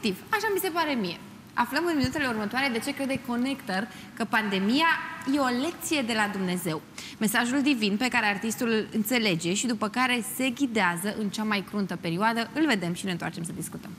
pozitiv. Așa mi se pare mie. Aflăm în minutele următoare de ce crede Connector că pandemia e o lecție de la Dumnezeu. Mesajul divin pe care artistul îl înțelege și după care se ghidează în cea mai cruntă perioadă, îl vedem și ne întoarcem să discutăm.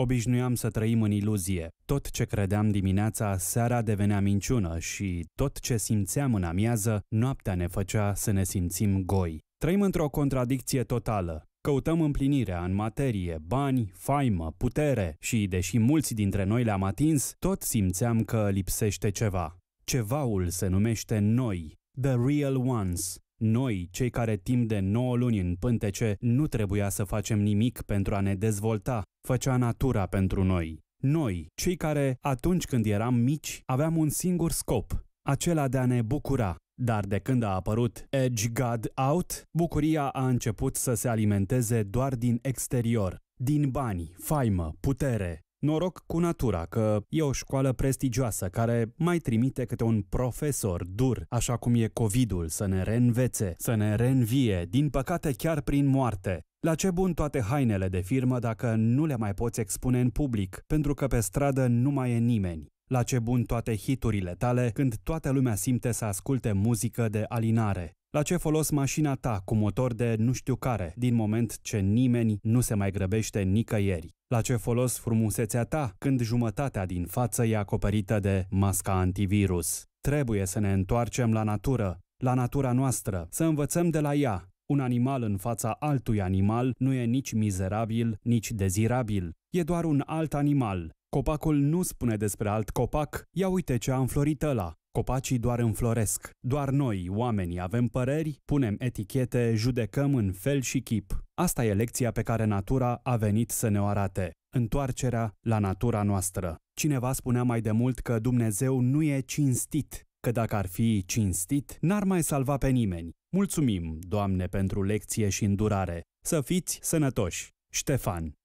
Obișnuiam să trăim în iluzie. Tot ce credeam dimineața, seara devenea minciună și tot ce simțeam în amiază, noaptea ne făcea să ne simțim goi. Trăim într-o contradicție totală. Căutăm împlinirea în materie, bani, faimă, putere și, deși mulți dintre noi le-am atins, tot simțeam că lipsește ceva. Cevaul se numește noi, the real ones, noi, cei care timp de 9 luni în pântece, nu trebuia să facem nimic pentru a ne dezvolta, făcea natura pentru noi. Noi, cei care, atunci când eram mici, aveam un singur scop, acela de a ne bucura. Dar de când a apărut Edge God Out, bucuria a început să se alimenteze doar din exterior, din bani, faimă, putere, Noroc cu natura că e o școală prestigioasă care mai trimite câte un profesor dur, așa cum e COVID-ul, să ne reînvețe, să ne reînvie, din păcate chiar prin moarte. La ce bun toate hainele de firmă dacă nu le mai poți expune în public, pentru că pe stradă nu mai e nimeni? La ce bun toate hiturile tale când toată lumea simte să asculte muzică de alinare? La ce folos mașina ta cu motor de nu știu care, din moment ce nimeni nu se mai grăbește nicăieri? La ce folos frumusețea ta când jumătatea din față e acoperită de masca antivirus? Trebuie să ne întoarcem la natură, la natura noastră, să învățăm de la ea. Un animal în fața altui animal nu e nici mizerabil, nici dezirabil. E doar un alt animal. Copacul nu spune despre alt copac, ia uite ce a înflorit ăla. Copacii doar înfloresc. Doar noi, oamenii, avem păreri, punem etichete, judecăm în fel și chip. Asta e lecția pe care natura a venit să ne o arate. Întoarcerea la natura noastră. Cineva spunea mai de mult că Dumnezeu nu e cinstit, că dacă ar fi cinstit, n-ar mai salva pe nimeni. Mulțumim, Doamne, pentru lecție și îndurare. Să fiți sănătoși! Ștefan